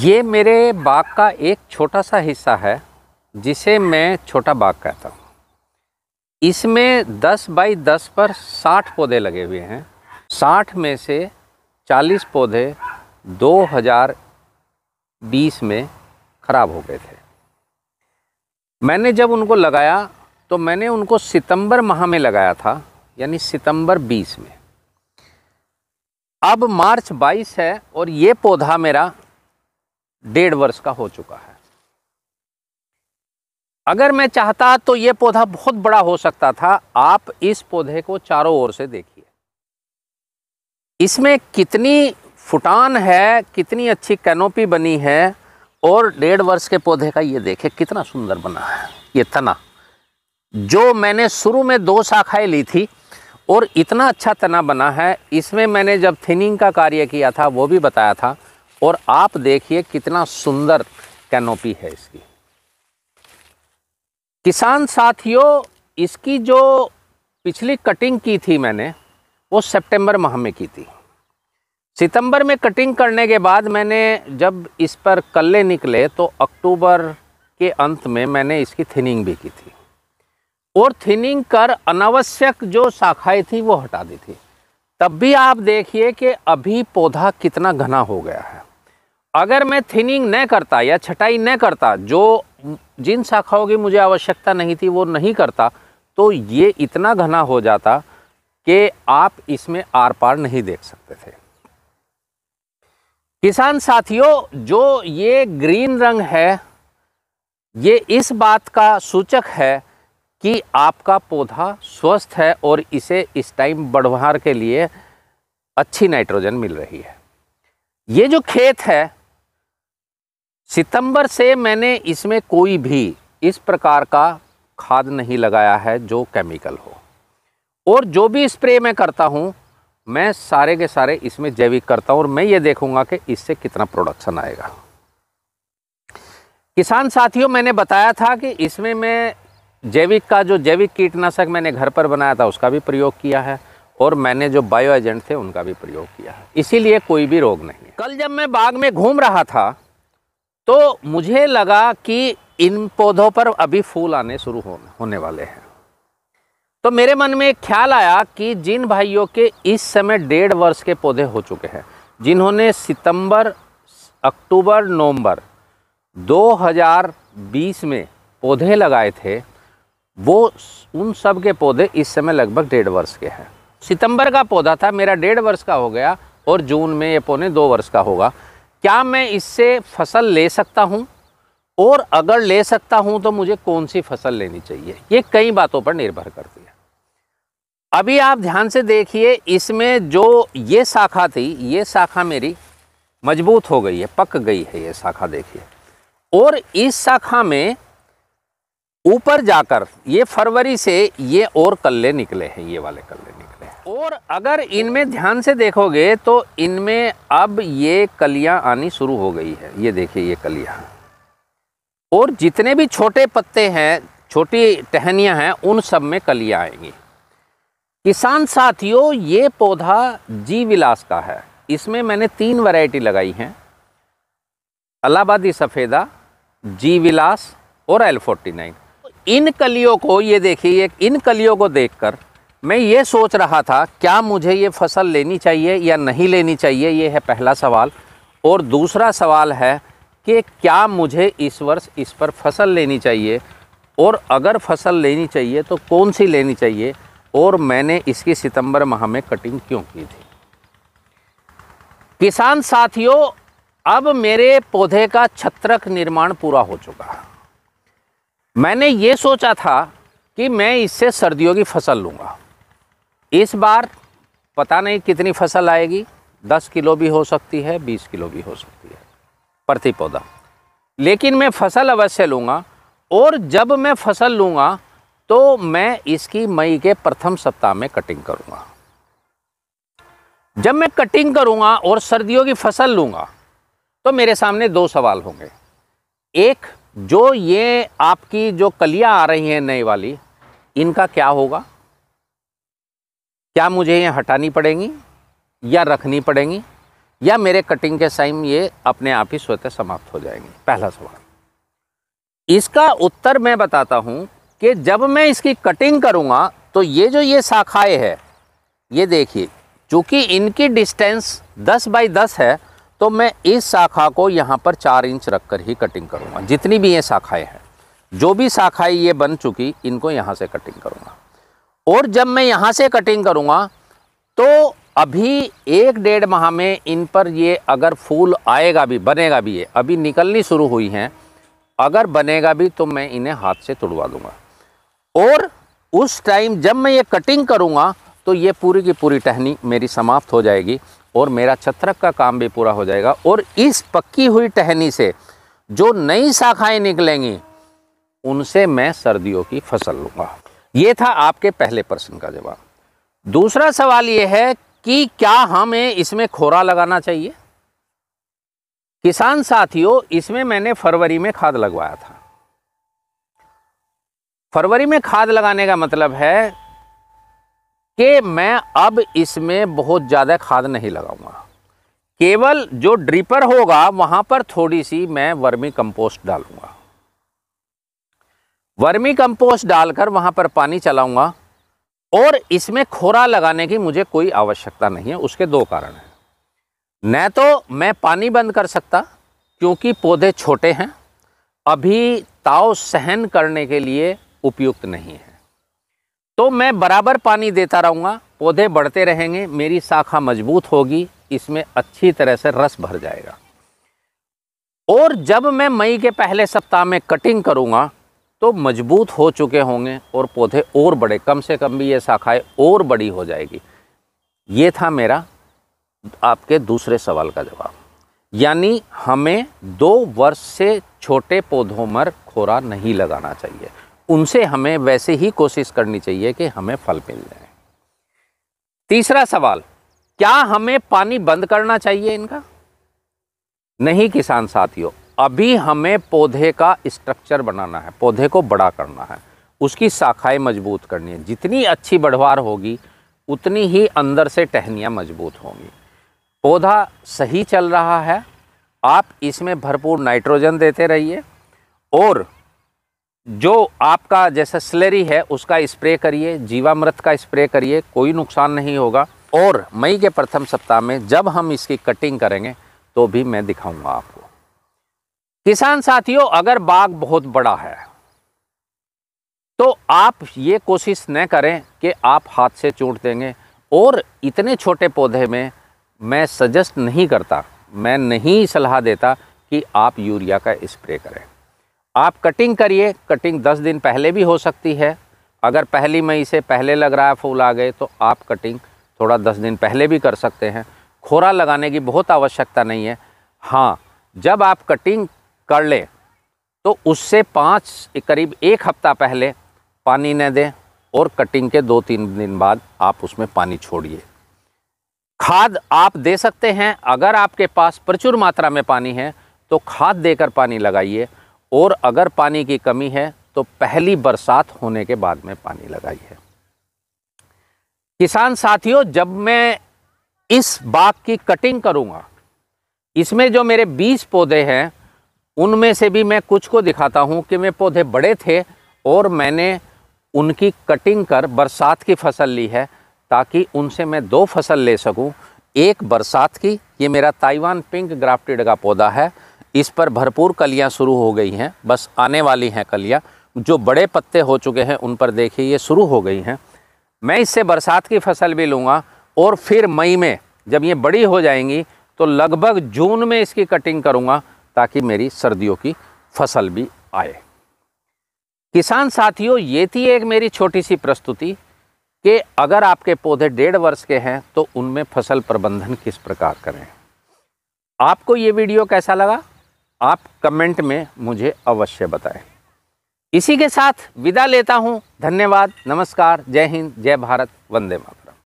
ये मेरे बाग का एक छोटा सा हिस्सा है जिसे मैं छोटा बाग कहता हूँ इसमें 10 बाई 10 पर 60 पौधे लगे हुए हैं 60 में से 40 पौधे 2020 में ख़राब हो गए थे मैंने जब उनको लगाया तो मैंने उनको सितंबर माह में लगाया था यानी सितंबर 20 में अब मार्च 22 है और ये पौधा मेरा डेढ़ वर्ष का हो चुका है अगर मैं चाहता तो ये पौधा बहुत बड़ा हो सकता था आप इस पौधे को चारों ओर से देखिए इसमें कितनी फुटान है कितनी अच्छी कैनोपी बनी है और डेढ़ वर्ष के पौधे का ये देखे कितना सुंदर बना है ये तना जो मैंने शुरू में दो शाखाएं ली थी और इतना अच्छा तना बना है इसमें मैंने जब थिनिंग का कार्य किया था वो भी बताया था और आप देखिए कितना सुंदर कैनोपी है इसकी किसान साथियों इसकी जो पिछली कटिंग की थी मैंने वो सितंबर माह में की थी सितंबर में कटिंग करने के बाद मैंने जब इस पर कल्ले निकले तो अक्टूबर के अंत में मैंने इसकी थिनिंग भी की थी और थिनिंग कर अनावश्यक जो शाखाएं थी वो हटा दी थी तब भी आप देखिए कि अभी पौधा कितना घना हो गया है अगर मैं थिनिंग न करता या छटाई न करता जो जिन शाखाओं की मुझे आवश्यकता नहीं थी वो नहीं करता तो ये इतना घना हो जाता कि आप इसमें आर पार नहीं देख सकते थे किसान साथियों जो ये ग्रीन रंग है ये इस बात का सूचक है कि आपका पौधा स्वस्थ है और इसे इस टाइम बढ़वार के लिए अच्छी नाइट्रोजन मिल रही है ये जो खेत है सितंबर से मैंने इसमें कोई भी इस प्रकार का खाद नहीं लगाया है जो केमिकल हो और जो भी स्प्रे मैं करता हूँ मैं सारे के सारे इसमें जैविक करता हूँ और मैं ये देखूँगा कि इससे कितना प्रोडक्शन आएगा किसान साथियों मैंने बताया था कि इसमें मैं जैविक का जो जैविक कीटनाशक मैंने घर पर बनाया था उसका भी प्रयोग किया है और मैंने जो बायो एजेंट थे उनका भी प्रयोग किया है इसीलिए कोई भी रोग नहीं कल जब मैं बाग में घूम रहा था तो मुझे लगा कि इन पौधों पर अभी फूल आने शुरू होने वाले हैं तो मेरे मन में एक ख्याल आया कि जिन भाइयों के इस समय डेढ़ वर्ष के पौधे हो चुके हैं जिन्होंने सितंबर अक्टूबर नवंबर 2020 में पौधे लगाए थे वो उन सब के पौधे इस समय लगभग डेढ़ वर्ष के हैं सितंबर का पौधा था मेरा डेढ़ वर्ष का हो गया और जून में ये पौने दो वर्ष का होगा क्या मैं इससे फसल ले सकता हूँ और अगर ले सकता हूँ तो मुझे कौन सी फसल लेनी चाहिए ये कई बातों पर निर्भर करती है अभी आप ध्यान से देखिए इसमें जो ये शाखा थी ये शाखा मेरी मजबूत हो गई है पक गई है ये शाखा देखिए और इस शाखा में ऊपर जाकर ये फरवरी से ये और कल्ले निकले हैं ये वाले कल्ले निकले हैं और अगर इनमें ध्यान से देखोगे तो इनमें अब ये कलियां आनी शुरू हो गई है ये देखिए ये कलियां और जितने भी छोटे पत्ते हैं छोटी टहनियाँ हैं उन सब में कलियाँ आएंगी किसान साथियों ये पौधा जी विलास का है इसमें मैंने तीन वैरायटी लगाई हैं अलाहाबादी सफ़ेदा जी विलास और एल फोर्टी नाइन इन कलियों को ये देखिए इन कलियों को देखकर मैं ये सोच रहा था क्या मुझे ये फसल लेनी चाहिए या नहीं लेनी चाहिए ये है पहला सवाल और दूसरा सवाल है कि क्या मुझे इस वर्ष इस पर फसल लेनी चाहिए और अगर फसल लेनी चाहिए तो कौन सी लेनी चाहिए और मैंने इसकी सितंबर माह में कटिंग क्यों की थी किसान साथियों अब मेरे पौधे का छत्रक निर्माण पूरा हो चुका है मैंने ये सोचा था कि मैं इससे सर्दियों की फसल लूँगा इस बार पता नहीं कितनी फसल आएगी दस किलो भी हो सकती है बीस किलो भी हो सकती है प्रति पौधा लेकिन मैं फसल अवश्य लूँगा और जब मैं फसल लूँगा तो मैं इसकी मई के प्रथम सप्ताह में कटिंग करूँगा जब मैं कटिंग करूँगा और सर्दियों की फसल लूँगा तो मेरे सामने दो सवाल होंगे एक जो ये आपकी जो कलियां आ रही हैं नई वाली इनका क्या होगा क्या मुझे ये हटानी पड़ेंगी या रखनी पड़ेंगी या मेरे कटिंग के टाइम ये अपने आप ही स्वतः समाप्त हो जाएंगे पहला सवाल इसका उत्तर मैं बताता हूँ कि जब मैं इसकी कटिंग करूँगा तो ये जो ये शाखाएं है ये देखिए चूँकि इनकी डिस्टेंस 10 बाई 10 है तो मैं इस शाखा को यहाँ पर चार इंच रख कर ही कटिंग करूँगा जितनी भी ये शाखाएँ हैं जो भी शाखाएँ ये बन चुकी इनको यहाँ से कटिंग करूँगा और जब मैं यहाँ से कटिंग करूँगा तो अभी एक डेढ़ माह में इन पर ये अगर फूल आएगा भी बनेगा भी ये अभी निकलनी शुरू हुई हैं अगर बनेगा भी तो मैं इन्हें हाथ से तुड़वा दूँगा और उस टाइम जब मैं ये कटिंग करूँगा तो ये पूरी की पूरी टहनी मेरी समाप्त हो जाएगी और मेरा छत्रक का काम भी पूरा हो जाएगा और इस पक्की हुई टहनी से जो नई शाखाएं निकलेंगी उनसे मैं सर्दियों की फसल लूँगा ये था आपके पहले प्रश्न का जवाब दूसरा सवाल ये है कि क्या हमें इसमें खोरा लगाना चाहिए किसान साथियों इसमें मैंने फरवरी में खाद लगवाया था फरवरी में खाद लगाने का मतलब है कि मैं अब इसमें बहुत ज़्यादा खाद नहीं लगाऊंगा केवल जो ड्रिपर होगा वहाँ पर थोड़ी सी मैं वर्मी कंपोस्ट डालूंगा वर्मी कंपोस्ट डालकर वहाँ पर पानी चलाऊंगा और इसमें खोरा लगाने की मुझे कोई आवश्यकता नहीं है उसके दो कारण हैं न तो मैं पानी बंद कर सकता क्योंकि पौधे छोटे हैं अभी ताव सहन करने के लिए उपयुक्त नहीं है तो मैं बराबर पानी देता रहूँगा पौधे बढ़ते रहेंगे मेरी शाखा मजबूत होगी इसमें अच्छी तरह से रस भर जाएगा और जब मैं मई के पहले सप्ताह में कटिंग करूँगा तो मजबूत हो चुके होंगे और पौधे और बड़े कम से कम भी ये शाखाएँ और बड़ी हो जाएगी ये था मेरा आपके दूसरे सवाल का जवाब यानी हमें दो वर्ष से छोटे पौधों पर खोरा नहीं लगाना चाहिए उनसे हमें वैसे ही कोशिश करनी चाहिए कि हमें फल मिल जाए तीसरा सवाल क्या हमें पानी बंद करना चाहिए इनका नहीं किसान साथियों अभी हमें पौधे का स्ट्रक्चर बनाना है पौधे को बड़ा करना है उसकी शाखाएं मजबूत करनी है जितनी अच्छी बढ़वार होगी उतनी ही अंदर से टहनियाँ मजबूत होंगी पौधा सही चल रहा है आप इसमें भरपूर नाइट्रोजन देते रहिए और जो आपका जैसा स्लरी है उसका स्प्रे करिए जीवामृत का स्प्रे करिए कोई नुकसान नहीं होगा और मई के प्रथम सप्ताह में जब हम इसकी कटिंग करेंगे तो भी मैं दिखाऊंगा आपको किसान साथियों अगर बाग बहुत बड़ा है तो आप ये कोशिश न करें कि आप हाथ से चूट देंगे और इतने छोटे पौधे में मैं सजेस्ट नहीं करता मैं नहीं सलाह देता कि आप यूरिया का स्प्रे करें आप कटिंग करिए कटिंग दस दिन पहले भी हो सकती है अगर पहली मई से पहले लग रहा है फूल आ गए तो आप कटिंग थोड़ा दस दिन पहले भी कर सकते हैं खोरा लगाने की बहुत आवश्यकता नहीं है हाँ जब आप कटिंग कर लें तो उससे पाँच करीब एक हफ्ता पहले पानी न दें और कटिंग के दो तीन दिन बाद आप उसमें पानी छोड़िए खाद आप दे सकते हैं अगर आपके पास प्रचुर मात्रा में पानी है तो खाद देकर पानी लगाइए और अगर पानी की कमी है तो पहली बरसात होने के बाद में पानी लगाई है किसान साथियों जब मैं इस बाग की कटिंग करूँगा इसमें जो मेरे बीस पौधे हैं उनमें से भी मैं कुछ को दिखाता हूँ कि मैं पौधे बड़े थे और मैंने उनकी कटिंग कर बरसात की फसल ली है ताकि उनसे मैं दो फसल ले सकूं एक बरसात की ये मेरा ताइवान पिंक ग्राफ्टेड का पौधा है इस पर भरपूर कलियाँ शुरू हो गई हैं बस आने वाली हैं कलियाँ जो बड़े पत्ते हो चुके हैं उन पर देखिए ये शुरू हो गई हैं मैं इससे बरसात की फसल भी लूँगा और फिर मई में जब ये बड़ी हो जाएंगी तो लगभग जून में इसकी कटिंग करूँगा ताकि मेरी सर्दियों की फसल भी आए किसान साथियों ये थी एक मेरी छोटी सी प्रस्तुति कि अगर आपके पौधे डेढ़ वर्ष के हैं तो उनमें फसल प्रबंधन किस प्रकार करें आपको ये वीडियो कैसा लगा आप कमेंट में मुझे अवश्य बताएं इसी के साथ विदा लेता हूं धन्यवाद नमस्कार जय हिंद जय भारत वंदे मातरम